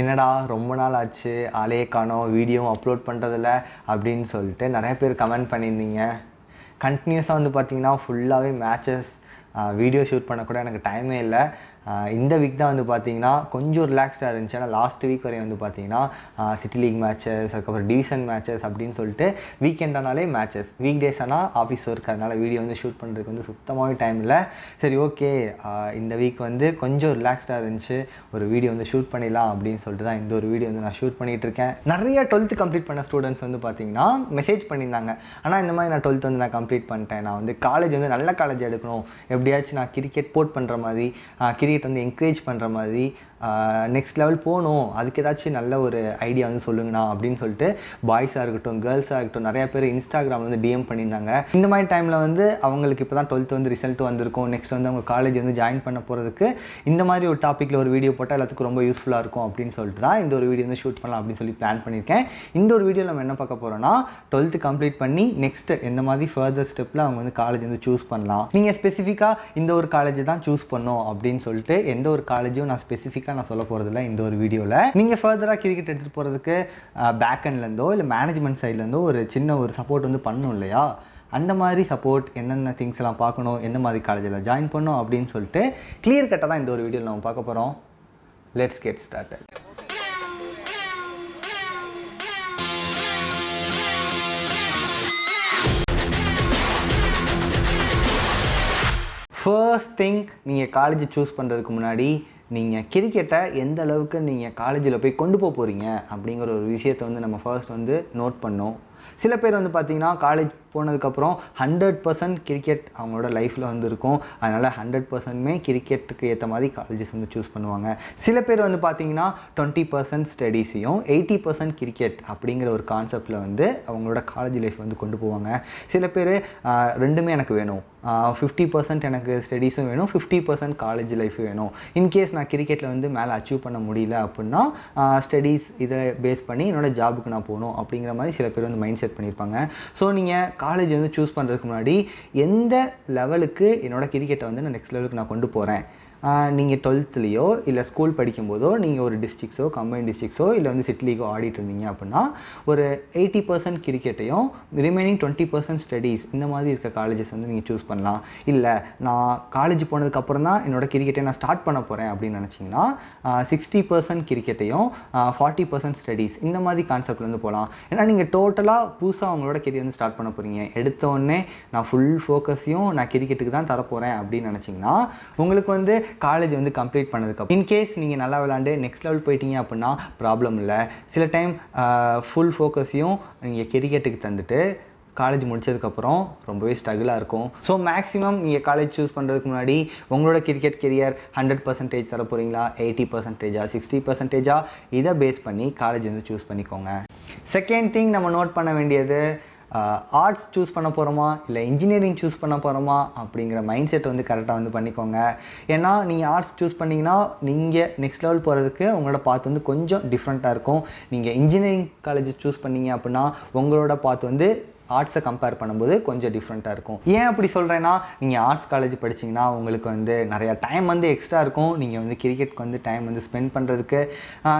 என்னடா ரொம்ப நாள் ஆச்சு ஆளே காணோம் வீடியோவும் அப்லோட் பண்ணுறதில்ல அப்படின்னு சொல்லிட்டு நிறைய பேர் கமெண்ட் பண்ணியிருந்தீங்க கண்டினியூஸாக வந்து பார்த்திங்கன்னா ஃபுல்லாகவே மேட்சஸ் வீடியோ ஷூட் பண்ணக்கூட எனக்கு டைமே இல்லை இந்த வீக் தான் வந்து பார்த்தீங்கன்னா கொஞ்சம் ரிலாக்ஸ்டாக இருந்துச்சு ஆனால் லாஸ்ட் வீக் வரையும் வந்து பார்த்தீங்கன்னா சிட்டி லீக் மேட்சஸ் அதுக்கப்புறம் டிவிஷன் மேட்சஸ் அப்படின்னு சொல்லிட்டு வீக்கெண்டானாலே மேட்சஸ் வீக் டேஸ் ஆனால் ஆஃபீஸ் ஒர்க் அதனால் வீடியோ வந்து ஷூட் பண்ணுறதுக்கு வந்து சுத்தமாகவே டைம் இல்லை சரி ஓகே இந்த வீக் வந்து கொஞ்சம் ரிலாக்ஸ்டாக இருந்துச்சு ஒரு வீடியோ வந்து ஷூட் பண்ணிடலாம் அப்படின்னு சொல்லிட்டு தான் இந்த ஒரு வீடியோ வந்து நான் ஷூட் பண்ணிகிட்டு இருக்கேன் நிறைய டுவெல்த்து கம்ப்ளீட் பண்ண ஸ்டூடெண்ட்ஸ் வந்து பார்த்தீங்கன்னா மெசேஜ் பண்ணியிருந்தாங்க ஆனால் இந்த மாதிரி நான் டுவெல்த் வந்து நான் கம்ப்ளீட் பண்ணிட்டேன் நான் வந்து காலேஜ் வந்து நல்ல காலேஜ் எடுக்கணும் எப்படியாச்சும் நான் கிரிக்கெட் போர்ட் பண்ணுற மாதிரி கிரிக்கெட் ஆப்போசிட் வந்து என்கரேஜ் பண்ணுற மாதிரி நெக்ஸ்ட் லெவல் போகணும் அதுக்கு ஏதாச்சும் நல்ல ஒரு ஐடியா வந்து சொல்லுங்கண்ணா அப்படின்னு சொல்லிட்டு பாய்ஸாக இருக்கட்டும் கேர்ள்ஸாக இருக்கட்டும் நிறையா பேர் இன்ஸ்டாகிராமில் வந்து டிஎம் பண்ணியிருந்தாங்க இந்த மாதிரி டைமில் வந்து அவங்களுக்கு இப்போ தான் டுவெல்த் வந்து ரிசல்ட் வந்திருக்கும் நெக்ஸ்ட் வந்து அவங்க காலேஜ் வந்து ஜாயின் பண்ண போகிறதுக்கு இந்த மாதிரி ஒரு டாப்பிக்கில் ஒரு வீடியோ போட்டால் எல்லாத்துக்கும் ரொம்ப யூஸ்ஃபுல்லாக இருக்கும் அப்படின்னு சொல்லிட்டு தான் இந்த ஒரு வீடியோ வந்து ஷூட் பண்ணலாம் அப்படின்னு சொல்லி பிளான் பண்ணியிருக்கேன் இந்த ஒரு வீடியோ நம்ம என்ன பார்க்க போகிறோம்னா டுவெல்த்து கம்ப்ளீட் பண்ணி நெக்ஸ்ட் எந்த மாதிரி ஃபர்தர் ஸ்டெப்பில் அவங்க வந்து காலேஜ் வந்து சூஸ் பண்ணலாம் நீங்கள் ஸ்பெசிஃபிக்காக இந்த ஒரு காலேஜ் தான் சூஸ் பண்ணோம் அப்படின்னு சொல்லிட்டு எந்த ஒரு காலேஜும் நான் ஸ்பெசிஃபிக் ஸ்பெசிஃபிக்காக நான் சொல்ல போகிறதில்ல இந்த ஒரு வீடியோவில் நீங்கள் ஃபர்தராக கிரிக்கெட் எடுத்துகிட்டு போகிறதுக்கு பேக் ஹண்ட்லேருந்தோ இல்லை மேனேஜ்மெண்ட் சைட்லேருந்தோ ஒரு சின்ன ஒரு சப்போர்ட் வந்து பண்ணும் இல்லையா அந்த மாதிரி சப்போர்ட் என்னென்ன திங்ஸ் எல்லாம் பார்க்கணும் எந்த மாதிரி காலேஜில் ஜாயின் பண்ணணும் அப்படின்னு சொல்லிட்டு கிளியர் கட்டாக தான் இந்த ஒரு வீடியோவில் நம்ம பார்க்க போகிறோம் let's get start first thing நீங்கள் காலேஜ் சூஸ் பண்ணுறதுக்கு முன்னாடி நீங்கள் கிரிக்கெட்டை எந்த அளவுக்கு நீங்கள் காலேஜில் போய் கொண்டு போக போகிறீங்க அப்படிங்கிற ஒரு விஷயத்தை வந்து நம்ம ஃபர்ஸ்ட் வந்து நோட் பண்ணோம் சில பேர் வந்து பார்த்திங்கன்னா காலேஜ் போனதுக்கப்புறம் ஹண்ட்ரட் பர்சன்ட் கிரிக்கெட் அவங்களோட லைஃப்பில் வந்து இருக்கும் அதனால் ஹண்ட்ரட் பர்சன்ட்மே கிரிக்கெட்டுக்கு ஏற்ற மாதிரி காலேஜஸ் வந்து சூஸ் பண்ணுவாங்க சில பேர் வந்து பார்த்திங்கன்னா டுவெண்ட்டி பர்சன்ட் ஸ்டடீஸையும் எயிட்டி பர்சன்ட் கிரிக்கெட் அப்படிங்கிற ஒரு கான்செப்டில் வந்து அவங்களோட காலேஜ் லைஃப் வந்து கொண்டு போவாங்க சில பேர் ரெண்டுமே எனக்கு வேணும் ஃபிஃப்டி பர்சன்ட் எனக்கு ஸ்டடீஸும் வேணும் ஃபிஃப்டி பர்சன்ட் காலேஜ் லைஃப் வேணும் இன்கேஸ் நான் கிரிக்கெட்டில் வந்து மேலே அச்சீவ் பண்ண முடியல அப்படின்னா ஸ்டடீஸ் இதை பேஸ் பண்ணி என்னோடய ஜாபுக்கு நான் போகணும் அப்படிங்கிற மாதிரி சில பேர் வந்து மைண்ட் செட் பண்ணியிருப்பாங்க ஸோ நீங்கள் காலேஜ் வந்து சூஸ் பண்ணுறதுக்கு முன்னாடி எந்த லெவலுக்கு என்னோடய கிரிக்கெட்டை வந்து நான் நெக்ஸ்ட் லெவலுக்கு நான் கொண்டு போகிறேன் நீங்கள் டுவெல்த்லேயோ இல்லை ஸ்கூல் படிக்கும்போதோ நீங்கள் ஒரு டிஸ்ட்ரிக்ஸோ கம்பைன் டிஸ்ட்ரிக்ஸோ இல்லை வந்து சிட் ஆடிட்டு இருந்தீங்க அப்படின்னா ஒரு எயிட்டி பர்சன்ட் கிரிக்கெட்டையும் ரிமைனிங் டுவெண்ட்டி பர்சன்ட் ஸ்டடீஸ் இந்த மாதிரி இருக்க காலேஜஸ் வந்து நீங்கள் சூஸ் பண்ணலாம் இல்லை நான் காலேஜ் போனதுக்கப்புறம் தான் என்னோடய கிரிக்கெட்டை நான் ஸ்டார்ட் பண்ண போகிறேன் அப்படின்னு நினச்சிங்கன்னா சிக்ஸ்டி பர்சன்ட் கிரிக்கெட்டையும் ஃபார்ட்டி பர்சன்ட் ஸ்டடீஸ் இந்த மாதிரி கான்செப்ட்லேருந்து வந்து போகலாம் ஏன்னா நீங்கள் டோட்டலாக புதுசாக அவங்களோட கெரியர் வந்து ஸ்டார்ட் பண்ண போகிறீங்க எடுத்தோடனே நான் ஃபுல் ஃபோக்கஸையும் நான் கிரிக்கெட்டுக்கு தான் தரப்போகிறேன் அப்படின்னு நினச்சிங்கன்னா உங்களுக்கு வந்து காலேஜ் வந்து கம்ப்ளீட் பண்ணதுக்கப்புறம் இன்கேஸ் நீங்கள் நல்லா விளாண்டு நெக்ஸ்ட் லெவல் போயிட்டீங்க அப்படின்னா ப்ராப்ளம் இல்லை சில டைம் ஃபுல் ஃபோக்கஸையும் நீங்கள் கிரிக்கெட்டுக்கு தந்துட்டு காலேஜ் முடித்ததுக்கப்புறம் ரொம்பவே ஸ்ட்ரகிளாக இருக்கும் ஸோ மேக்ஸிமம் நீங்கள் காலேஜ் சூஸ் பண்ணுறதுக்கு முன்னாடி உங்களோட கிரிக்கெட் கெரியர் ஹண்ட்ரட் பர்சன்டேஜ் தர போகிறீங்களா எயிட்டி பர்சன்டேஜா சிக்ஸ்டி பர்சன்டேஜா இதை பேஸ் பண்ணி காலேஜ் வந்து சூஸ் பண்ணிக்கோங்க செகண்ட் திங் நம்ம நோட் பண்ண வேண்டியது ஆர்ட்ஸ் சூஸ் பண்ண போகிறோமா இல்லை இன்ஜினியரிங் சூஸ் பண்ண போகிறோமா அப்படிங்கிற மைண்ட் செட் வந்து கரெக்டாக வந்து பண்ணிக்கோங்க ஏன்னா நீங்கள் ஆர்ட்ஸ் சூஸ் பண்ணிங்கன்னா நீங்கள் நெக்ஸ்ட் லெவல் போகிறதுக்கு உங்களோட பார்த்து வந்து கொஞ்சம் டிஃப்ரெண்ட்டாக இருக்கும் நீங்கள் இன்ஜினியரிங் காலேஜ் சூஸ் பண்ணிங்க அப்படின்னா உங்களோட பார்த்து வந்து ஆர்ட்ஸை கம்பேர் பண்ணும்போது கொஞ்சம் டிஃப்ரெண்ட்டாக இருக்கும் ஏன் அப்படி சொல்கிறேன்னா நீங்கள் ஆர்ட்ஸ் காலேஜ் படிச்சிங்கன்னா உங்களுக்கு வந்து நிறையா டைம் வந்து எக்ஸ்ட்ரா இருக்கும் நீங்கள் வந்து கிரிக்கெட்க்கு வந்து டைம் வந்து ஸ்பெண்ட் பண்ணுறதுக்கு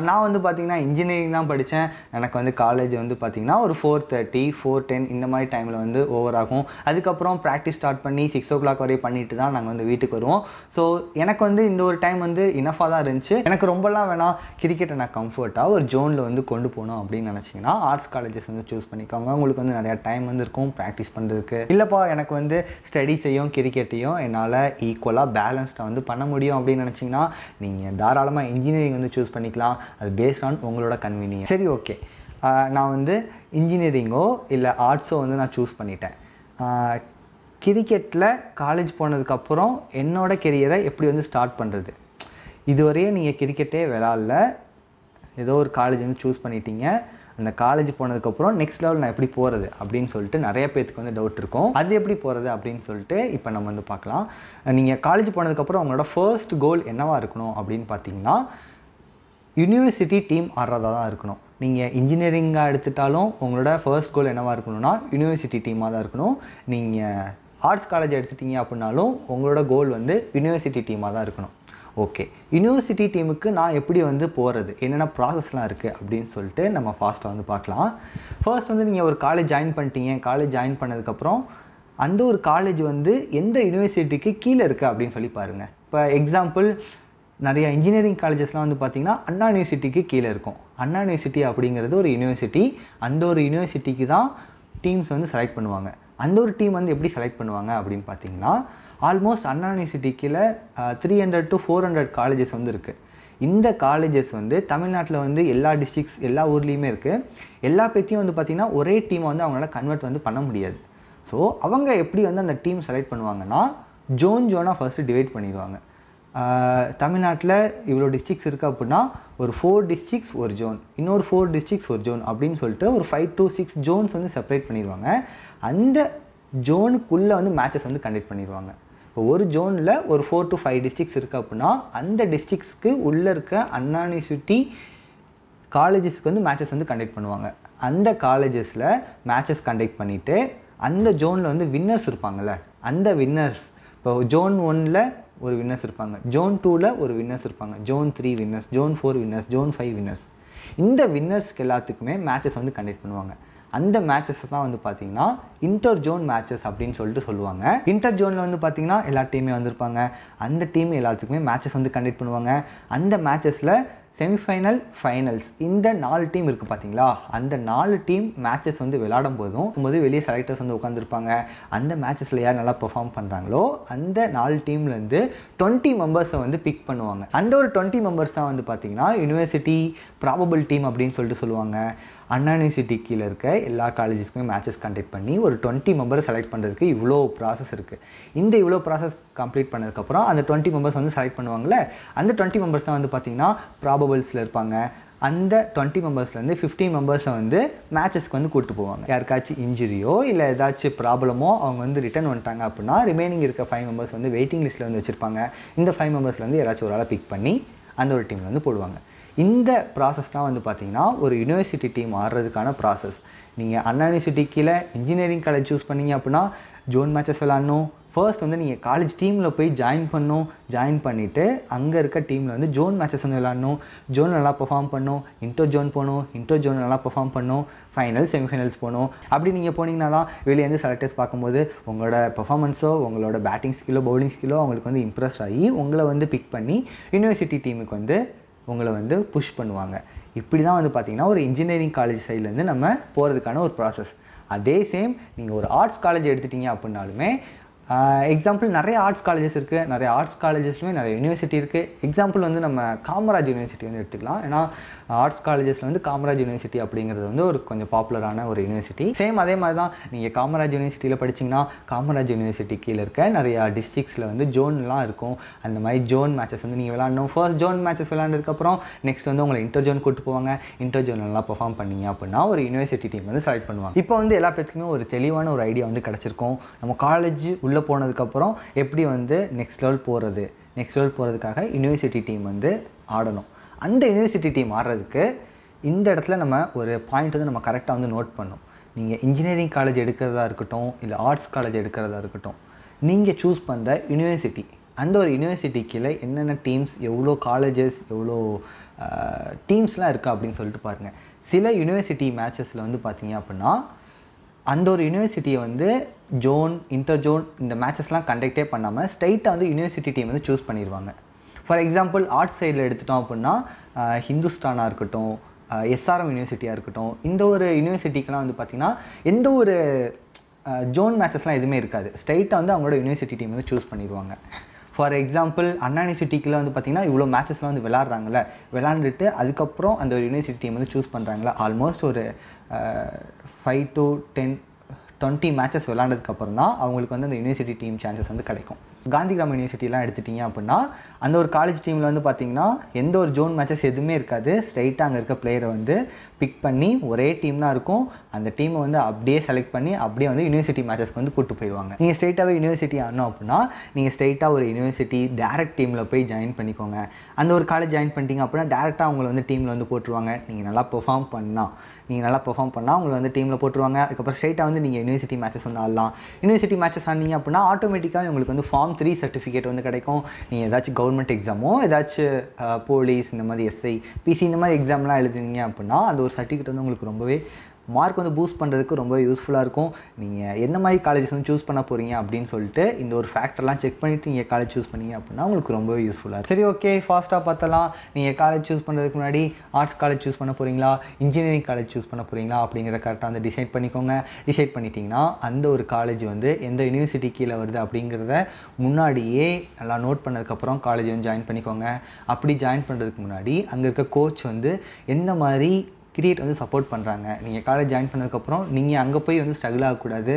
நான் வந்து பார்த்திங்கன்னா இன்ஜினியரிங் தான் படித்தேன் எனக்கு வந்து காலேஜ் வந்து பார்த்திங்கன்னா ஒரு ஃபோர் தேர்ட்டி ஃபோர் டென் இந்த மாதிரி டைமில் வந்து ஓவர் ஆகும் அதுக்கப்புறம் ப்ராக்டிஸ் ஸ்டார்ட் பண்ணி சிக்ஸ் ஓ கிளாக் வரையும் பண்ணிட்டு தான் நாங்கள் வந்து வீட்டுக்கு வருவோம் ஸோ எனக்கு வந்து இந்த ஒரு டைம் வந்து இனஃபாக தான் இருந்துச்சு எனக்கு ரொம்பலாம் வேணாம் கிரிக்கெட்டை நான் கம்ஃபர்ட்டாக ஒரு ஜோனில் வந்து கொண்டு போகணும் அப்படின்னு நினச்சிங்கன்னா ஆர்ட்ஸ் காலேஜஸ் வந்து சூஸ் பண்ணிக்கோங்க உங்களுக்கு வந்து நிறையா டைம் டைம் வந்து இருக்கும் ப்ராக்டிஸ் பண்ணுறதுக்கு இல்லைப்பா எனக்கு வந்து ஸ்டடீஸையும் கிரிக்கெட்டையும் என்னால் ஈக்குவலாக பேலன்ஸ்டாக வந்து பண்ண முடியும் அப்படின்னு நினச்சிங்கன்னா நீங்கள் தாராளமாக இன்ஜினியரிங் வந்து சூஸ் பண்ணிக்கலாம் அது பேஸ்ட் ஆன் உங்களோட கன்வீனியன்ஸ் சரி ஓகே நான் வந்து இன்ஜினியரிங்கோ இல்லை ஆர்ட்ஸோ வந்து நான் சூஸ் பண்ணிட்டேன் கிரிக்கெட்டில் காலேஜ் போனதுக்கப்புறம் என்னோடய கெரியரை எப்படி வந்து ஸ்டார்ட் பண்ணுறது இதுவரையே நீங்கள் கிரிக்கெட்டே விளாட்ல ஏதோ ஒரு காலேஜ் வந்து சூஸ் பண்ணிட்டீங்க அந்த காலேஜ் போனதுக்கப்புறம் நெக்ஸ்ட் லெவல் நான் எப்படி போகிறது அப்படின்னு சொல்லிட்டு நிறைய பேத்துக்கு வந்து டவுட் இருக்கும் அது எப்படி போகிறது அப்படின்னு சொல்லிட்டு இப்போ நம்ம வந்து பார்க்கலாம் நீங்கள் காலேஜ் போனதுக்கப்புறம் உங்களோட ஃபர்ஸ்ட் கோல் என்னவாக இருக்கணும் அப்படின்னு பார்த்தீங்கன்னா யூனிவர்சிட்டி டீம் ஆடுறதா தான் இருக்கணும் நீங்கள் இன்ஜினியரிங்காக எடுத்துட்டாலும் உங்களோட ஃபர்ஸ்ட் கோல் என்னவாக இருக்கணும்னா யூனிவர்சிட்டி டீமாக தான் இருக்கணும் நீங்கள் ஆர்ட்ஸ் காலேஜ் எடுத்துட்டீங்க அப்படின்னாலும் உங்களோட கோல் வந்து யூனிவர்சிட்டி டீமாக தான் இருக்கணும் ஓகே யூனிவர்சிட்டி டீமுக்கு நான் எப்படி வந்து போகிறது என்னென்ன ப்ராசஸ்லாம் இருக்குது அப்படின்னு சொல்லிட்டு நம்ம ஃபாஸ்ட்டாக வந்து பார்க்கலாம் ஃபர்ஸ்ட் வந்து நீங்கள் ஒரு காலேஜ் ஜாயின் பண்ணிட்டீங்க காலேஜ் ஜாயின் பண்ணதுக்கப்புறம் அந்த ஒரு காலேஜ் வந்து எந்த யூனிவர்சிட்டிக்கு கீழே இருக்குது அப்படின்னு சொல்லி பாருங்கள் இப்போ எக்ஸாம்பிள் நிறையா இன்ஜினியரிங் காலேஜஸ்லாம் வந்து பார்த்திங்கன்னா அண்ணா யூனிவர்சிட்டிக்கு கீழே இருக்கும் அண்ணா யூனிவர்சிட்டி அப்படிங்கிறது ஒரு யூனிவர்சிட்டி அந்த ஒரு யூனிவர்சிட்டிக்கு தான் டீம்ஸ் வந்து செலக்ட் பண்ணுவாங்க அந்த ஒரு டீம் வந்து எப்படி செலக்ட் பண்ணுவாங்க அப்படின்னு பார்த்தீங்கன்னா ஆல்மோஸ்ட் அண்ணா யூனிவர்சிட்டிக்கில் three hundred to four hundred colleges வந்து இருக்குது இந்த காலேஜஸ் வந்து தமிழ்நாட்டில் வந்து எல்லா டிஸ்ட்ரிக்ஸ் எல்லா ஊர்லேயுமே இருக்குது எல்லா பேர்த்தையும் வந்து பார்த்திங்கன்னா ஒரே டீமை வந்து அவங்களால கன்வெர்ட் வந்து பண்ண முடியாது ஸோ அவங்க எப்படி வந்து அந்த டீம் செலக்ட் பண்ணுவாங்கன்னா ஜோன் ஜோனாக ஃபஸ்ட்டு டிவைட் பண்ணிடுவாங்க தமிழ்நாட்டில் இவ்வளோ டிஸ்ட்ரிக்ஸ் இருக்குது அப்படின்னா ஒரு ஃபோர் டிஸ்ட்ரிக்ஸ் ஒரு ஜோன் இன்னொரு ஃபோர் டிஸ்ட்ரிக்ஸ் ஒரு ஜோன் அப்படின்னு சொல்லிட்டு ஒரு ஃபைவ் டு சிக்ஸ் ஜோன்ஸ் வந்து செப்பரேட் பண்ணிடுவாங்க அந்த ஜோனுக்குள்ளே வந்து மேட்சஸ் வந்து கண்டக்ட் பண்ணிடுவாங்க இப்போ ஒரு ஜோனில் ஒரு ஃபோர் டு ஃபைவ் டிஸ்ட்ரிக்ஸ் இருக்குது அப்படின்னா அந்த டிஸ்ட்ரிக்ஸ்க்கு உள்ளே இருக்க அண்ணா காலேஜஸ்க்கு வந்து மேட்சஸ் வந்து கண்டக்ட் பண்ணுவாங்க அந்த காலேஜஸில் மேட்சஸ் கண்டக்ட் பண்ணிவிட்டு அந்த ஜோனில் வந்து வின்னர்ஸ் இருப்பாங்கள்ல அந்த வின்னர்ஸ் இப்போ ஜோன் ஒனில் ஒரு வின்னர்ஸ் இருப்பாங்க ஜோன் டூவில் ஒரு வின்னர்ஸ் இருப்பாங்க zone three winners zone four winners zone five winners இந்த வின்னர்ஸ்க்கு எல்லாத்துக்குமே மேட்சஸ் வந்து கண்டக்ட் பண்ணுவாங்க அந்த மேட்சஸ் தான் வந்து பார்த்தீங்கன்னா இன்டர் ஜோன் மேட்சஸ் அப்படின்னு சொல்லிட்டு சொல்லுவாங்க இன்டர் ஜோனில் வந்து பார்த்தீங்கன்னா எல்லா டீமே வந்திருப்பாங்க அந்த டீம் எல்லாத்துக்குமே மேட்சஸ் வந்து கண்டக்ட் பண்ணுவாங்க அந்த மேட்சஸில் செமிஃபைனல் ஃபைனல்ஸ் இந்த நாலு டீம் இருக்குது பார்த்தீங்களா அந்த நாலு டீம் மேட்சஸ் வந்து விளாடும் போதும் போது வெளியே செலக்டர்ஸ் வந்து உட்காந்துருப்பாங்க அந்த மேட்சஸில் யார் நல்லா பெர்ஃபார்ம் பண்ணுறாங்களோ அந்த நாலு டீம்லேருந்து டுவெண்ட்டி மெம்பர்ஸை வந்து பிக் பண்ணுவாங்க அந்த ஒரு டுவெண்ட்டி மெம்பர்ஸ் தான் வந்து பார்த்திங்கன்னா யூனிவர்சிட்டி ப்ராபபிள் டீம் அப்படின்னு சொல்லிட்டு சொல்லுவாங்க அண்ணா யூனிவர்சிட்டி கீழே இருக்க எல்லா காலேஜஸ்க்குமே மேட்சஸ் கண்டக்ட் பண்ணி ஒரு டுவெண்ட்டி மெம்பர் செலக்ட் பண்ணுறதுக்கு இவ்வளோ ப்ராசஸ் இருக்குது இந்த இவ்வளோ ப்ராசஸ் கம்ப்ளீட் பண்ணதுக்கப்புறம் அந்த டுவெண்ட்டி மெம்பர்ஸ் வந்து செலக்ட் பண்ணுவாங்களே அந்த டுவெண்ட்டி மெம்பர்ஸ் தான் வந்து பார்த்திங்கன்னா ப்ராபபிள்ஸில் இருப்பாங்க அந்த டுவெண்ட்டி மெம்பர்ஸ்லேருந்து ஃபிஃப்டீன் மெம்பர்ஸை வந்து மேட்சஸ்க்கு வந்து கூப்பிட்டு போவாங்க யாருக்காச்சும் இன்ஜுரியோ இல்லை ஏதாச்சும் ப்ராப்ளமோ அவங்க வந்து ரிட்டன் வந்துட்டாங்க அப்படின்னா ரிமைனிங் இருக்க ஃபைவ் மெம்பர்ஸ் வந்து வெயிட்டிங் லிஸ்ட்டில் வந்து வச்சுருப்பாங்க இந்த ஃபைவ் மெம்பர்ஸ்லேருந்து யாராச்சும் ஒரு ஆளை பிக் பண்ணி அந்த ஒரு டீமில் வந்து போடுவாங்க இந்த ப்ராசஸ் தான் வந்து பார்த்திங்கன்னா ஒரு யூனிவர்சிட்டி டீம் ஆடுறதுக்கான ப்ராசஸ் நீங்கள் அண்ணா யூனிவர்சிட்டி கீழே இன்ஜினியரிங் காலேஜ் சூஸ் பண்ணிங்க அப்படின்னா ஜோன் மேட்சஸ் விளாட்ணும் ஃபர்ஸ்ட் வந்து நீங்கள் காலேஜ் டீமில் போய் ஜாயின் பண்ணும் ஜாயின் பண்ணிவிட்டு அங்கே இருக்க டீமில் வந்து ஜோன் மேட்சஸ் வந்து விளாட்ணும் ஜோன் நல்லா பர்ஃபார்ம் பண்ணும் இன்டர் ஜோன் போகணும் இன்டர் ஜோன் நல்லா பர்ஃபார்ம் பண்ணும் ஃபைனல் செமிஃபைனல்ஸ் போகணும் அப்படி நீங்கள் போனீங்கன்னா தான் வெளியேருந்து செலக்டர்ஸ் பார்க்கும்போது உங்களோட பெர்ஃபார்மன்ஸோ உங்களோட பேட்டிங் ஸ்கில்லோ பவுலிங் ஸ்கில்லோ அவங்களுக்கு வந்து இம்ப்ரெஸ் ஆகி உங்களை வந்து பிக் பண்ணி யூனிவர்சிட்டி டீமுக்கு வந்து உங்களை வந்து புஷ் பண்ணுவாங்க இப்படி தான் வந்து பார்த்திங்கன்னா ஒரு இன்ஜினியரிங் காலேஜ் சைட்லேருந்து நம்ம போகிறதுக்கான ஒரு ப்ராசஸ் அதே சேம் நீங்கள் ஒரு ஆர்ட்ஸ் காலேஜ் எடுத்துட்டிங்க அப்படின்னாலுமே எக்ஸாம்பிள் நிறைய ஆர்ட்ஸ் காலேஜஸ் இருக்குது நிறைய ஆர்ட்ஸ் காலேஜஸ்லுமே நிறைய யூனிவர்சிட்டி இருக்குது எக்ஸாம்பிள் வந்து நம்ம காமராஜ் யூனிவர்சிட்டி வந்து எடுத்துக்கலாம் ஏன்னா ஆர்ட்ஸ் காலேஜஸில் வந்து காமராஜ் யூனிவர்சிட்டி அப்படிங்கிறது வந்து ஒரு கொஞ்சம் பாப்புலரான ஒரு யூனிவர்சிட்டி சேம் அதே மாதிரி தான் நீங்கள் காமராஜ் யூனிவர்சிட்டியில் படிச்சிங்கன்னா காமராஜ் யூனிவர்சிட்டி கீழே இருக்க நிறையா டிஸ்ட்ரிக்ஸில் வந்து ஜோன்லாம் இருக்கும் அந்த மாதிரி ஜோன் மேட்சஸ் வந்து நீங்கள் விளாடணும் ஃபர்ஸ்ட் ஜோன் மேட்சஸ் விளாண்டதுக்கப்புறம் நெக்ஸ்ட் வந்து உங்களை இன்டர் ஜோன் கூட்டு போவாங்க இன்டர் ஜோன் நல்லா பர்ஃபார்ம் பண்ணிங்க அப்படின்னா ஒரு யூனிவர்சிட்டி டீம் வந்து செலக்ட் பண்ணுவாங்க இப்போ வந்து எல்லா பேத்துக்குமே ஒரு தெளிவான ஒரு ஐடியா வந்து கிடச்சிருக்கும் நம்ம காலேஜ் உள்ள உள்ளே போனதுக்கப்புறம் எப்படி வந்து நெக்ஸ்ட் லெவல் போகிறது நெக்ஸ்ட் லெவல் போகிறதுக்காக யூனிவர்சிட்டி டீம் வந்து ஆடணும் அந்த யூனிவர்சிட்டி டீம் ஆடுறதுக்கு இந்த இடத்துல நம்ம ஒரு பாயிண்ட் வந்து நம்ம கரெக்டாக வந்து நோட் பண்ணணும் நீங்கள் இன்ஜினியரிங் காலேஜ் எடுக்கிறதா இருக்கட்டும் இல்லை ஆர்ட்ஸ் காலேஜ் எடுக்கிறதா இருக்கட்டும் நீங்கள் சூஸ் பண்ணுற யூனிவர்சிட்டி அந்த ஒரு யூனிவர்சிட்டிக்குள்ளே கீழே என்னென்ன டீம்ஸ் எவ்வளோ காலேஜஸ் எவ்வளோ டீம்ஸ்லாம் இருக்கா அப்படின்னு சொல்லிட்டு பாருங்கள் சில யூனிவர்சிட்டி மேட்சஸில் வந்து பார்த்தீங்க அப்படின்னா அந்த ஒரு யூனிவர்சிட்டியை வந்து ஜோன் இன்டர் ஜோன் இந்த மேட்சஸ்லாம் கண்டக்டே பண்ணாமல் ஸ்ட்ரைட்டாக வந்து யூனிவர்சிட்டி டீம் வந்து சூஸ் பண்ணிடுவாங்க ஃபார் எக்ஸாம்பிள் ஆர்ட் சைடில் எடுத்துட்டோம் அப்படின்னா ஹிந்துஸ்தானாக இருக்கட்டும் எஸ்ஆர்எம் யூனிவர்சிட்டியாக இருக்கட்டும் இந்த ஒரு யூனிவர்சிட்டிக்கெலாம் வந்து பார்த்திங்கன்னா எந்த ஒரு ஜோன் மேட்சஸ்லாம் எதுவுமே இருக்காது ஸ்ட்ரைட்டாக வந்து அவங்களோட யூனிவர்சிட்டி டீம் வந்து சூஸ் பண்ணிடுவாங்க ஃபார் எக்ஸாம்பிள் அண்ணா யூனிவர்சிட்டிக்குலாம் வந்து பார்த்திங்கன்னா இவ்வளோ மேட்சஸ்லாம் வந்து விளாட்றாங்கள விளாண்டுட்டு அதுக்கப்புறம் அந்த ஒரு யூனிவர்சிட்டி டீம் வந்து சூஸ் பண்ணுறாங்களா ஆல்மோஸ்ட் ஒரு five to ten twenty matches விளாண்டதுக்கப்புறம் தான் அவங்களுக்கு வந்து அந்த யூனிவர்சிட்டி டீம் சான்சஸ் வந்து கிடைக்கும் காந்தி கிராம யூனிவர்சிட்டிலாம் எடுத்துட்டிங்க அப்படின்னா அந்த ஒரு காலேஜ் டீமில் வந்து பார்த்தீங்கன்னா எந்த ஒரு ஜோன் மேட்சஸ் எதுவுமே இருக்காது ஸ்ட்ரைட்டாக அங்கே இருக்க பிளேயரை வந்து பிக் பண்ணி ஒரே டீம் தான் இருக்கும் அந்த டீமை வந்து அப்படியே செலக்ட் பண்ணி அப்படியே வந்து யூனிவர்சிட்டி மேட்சஸ்க்கு வந்து கூப்பிட்டு போயிடுவாங்க நீங்கள் ஸ்ட்ரைட்டாகவே யூனிவர்சிட்டி ஆனோம் அப்படின்னா நீங்கள் ஸ்ட்ரைட்டாக ஒரு யூனிவர்சிட்டி டேரக்ட் டீமில் போய் ஜாயின் பண்ணிக்கோங்க அந்த ஒரு காலேஜ் ஜாயின் பண்ணிட்டீங்க அப்படின்னா டேரெக்டாக அவங்களை வந்து டீமில் வந்து போட்டுருவாங்க நீங்கள் நல்லா பெர்ஃபார்ம் பண்ணால் நீங்கள் நல்லா பெர்ஃபார்ம் பண்ணால் உங்களை வந்து டீமில் போட்டுருவாங்க அதுக்கப்புறம் ஸ்ட்ரைட்டாக வந்து நீங்கள் யூனிவர்சிட்டி மேட்சஸ் வந்து ஆடலாம் யூனிவர்சிட்டி மேட்சஸ் ஆனீங்க அப்படின்னா ஆட்டோமேட்டிக்காக உங்களுக்கு வந்து ஃபார்ம் த்ரீ சர்டிஃபிகேட் வந்து கிடைக்கும் நீங்கள் ஏதாச்சும் கவர்மெண்ட் எக்ஸாமோ ஏதாச்சும் போலீஸ் இந்த மாதிரி எஸ்ஐ பிசி இந்த மாதிரி எக்ஸாம்லாம் எழுதுனீங்க அப்படின்னா அந்த ஒரு சர்டிஃபிகேட் வந்து உங்களுக்கு ரொம்பவே மார்க் வந்து பூஸ்ட் பண்ணுறதுக்கு ரொம்ப யூஸ்ஃபுல்லாக இருக்கும் நீங்கள் எந்த மாதிரி காலேஜஸ் வந்து சூஸ் பண்ண போகிறீங்க அப்படின்னு சொல்லிட்டு இந்த ஒரு ஃபேக்டர்லாம் செக் பண்ணிவிட்டு நீங்கள் காலேஜ் சூஸ் பண்ணீங்க அப்படின்னா உங்களுக்கு ரொம்ப யூஸ்ஃபுல்லாக சரி ஓகே ஃபாஸ்ட்டாக பார்த்தலாம் நீங்கள் காலேஜ் சூஸ் பண்ணுறதுக்கு முன்னாடி ஆர்ட்ஸ் காலேஜ் சூஸ் பண்ண போகிறீங்களா இன்ஜினியரிங் காலேஜ் சூஸ் பண்ண போகிறீங்களா அப்படிங்கிற கரெக்டாக வந்து டிசைட் பண்ணிக்கோங்க டிசைட் பண்ணிட்டீங்கன்னா அந்த ஒரு காலேஜ் வந்து எந்த யூனிவர்சிட்டி கீழே வருது அப்படிங்கிறத முன்னாடியே நல்லா நோட் பண்ணதுக்கப்புறம் காலேஜ் வந்து ஜாயின் பண்ணிக்கோங்க அப்படி ஜாயின் பண்ணுறதுக்கு முன்னாடி அங்கே இருக்க கோச் வந்து எந்த மாதிரி கிரியேட் வந்து சப்போர்ட் பண்ணுறாங்க நீங்கள் காலேஜ் ஜாயின் பண்ணதுக்கப்புறம் நீங்கள் அங்கே போய் வந்து ஸ்ட்ரகிள் ஆகக்கூடாது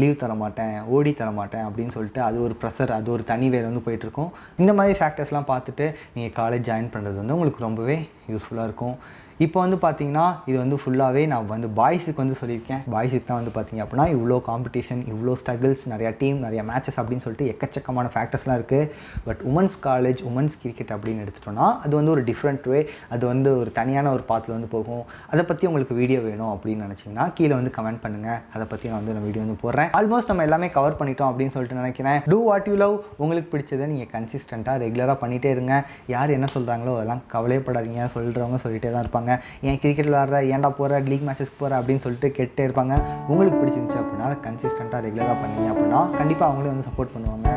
லீவ் தர மாட்டேன் ஓடி தர மாட்டேன் அப்படின்னு சொல்லிட்டு அது ஒரு ப்ரெஷர் அது ஒரு தனி வேலை வந்து போயிட்டுருக்கும் இந்த மாதிரி ஃபேக்டர்ஸ்லாம் பார்த்துட்டு நீங்கள் காலேஜ் ஜாயின் பண்ணுறது வந்து உங்களுக்கு ரொம்பவே யூஸ்ஃபுல்லாக இருக்கும் இப்போ வந்து பார்த்தீங்கன்னா இது வந்து ஃபுல்லாகவே நான் வந்து பாய்ஸுக்கு வந்து சொல்லியிருக்கேன் பாய்ஸுக்கு தான் வந்து பார்த்தீங்க அப்படின்னா இவ்வளோ காம்படிஷன் இவ்வளோ ஸ்ட்ரகிள்ஸ் நிறையா டீம் நிறையா மேட்சஸ் அப்படின்னு சொல்லிட்டு எக்கச்சக்கமான ஃபேக்டர்ஸ்லாம் இருக்குது but women's college women's cricket அப்படின்னு எடுத்துட்டோம்னா அது வந்து ஒரு டிஃப்ரெண்ட் வே அது வந்து ஒரு தனியான ஒரு பாத்தில் வந்து போகும் அதை பற்றி உங்களுக்கு வீடியோ வேணும் அப்படின்னு நினச்சிங்கன்னா கீழே வந்து கமெண்ட் பண்ணுங்கள் அதை பற்றி நான் வந்து நான் வீடியோ வந்து போடுறேன் ஆல்மோஸ்ட் நம்ம எல்லாமே கவர் பண்ணிட்டோம் அப்படின்னு சொல்லிட்டு நினைக்கிறேன் டூ வாட் யூ லவ் உங்களுக்கு பிடிச்சதை நீங்கள் கன்சிஸ்டண்ட்டாக ரெகுலராக பண்ணிகிட்டே இருங்க யார் என்ன சொல்கிறாங்களோ அதெல்லாம் கவலையப்படாதீங்க சொல்கிறவங்க சொல்லிகிட்டே தான் இருப்பாங்க இருப்பாங்க ஏன் கிரிக்கெட் விளாட்ற ஏன்டா போகிற லீக் மேட்சஸ்க்கு போகிற அப்படின்னு சொல்லிட்டு கேட்டே இருப்பாங்க உங்களுக்கு பிடிச்சிருந்துச்சு அப்படின்னா அதை கன்சிஸ்டண்ட்டாக ரெகுலராக பண்ணீங்க அப்படின்னா கண்டிப்பாக அவங்களே வந்து சப்போர்ட் பண்ணுவாங்க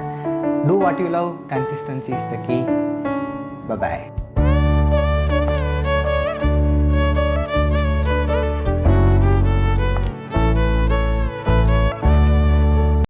do what you love consistency is the key bye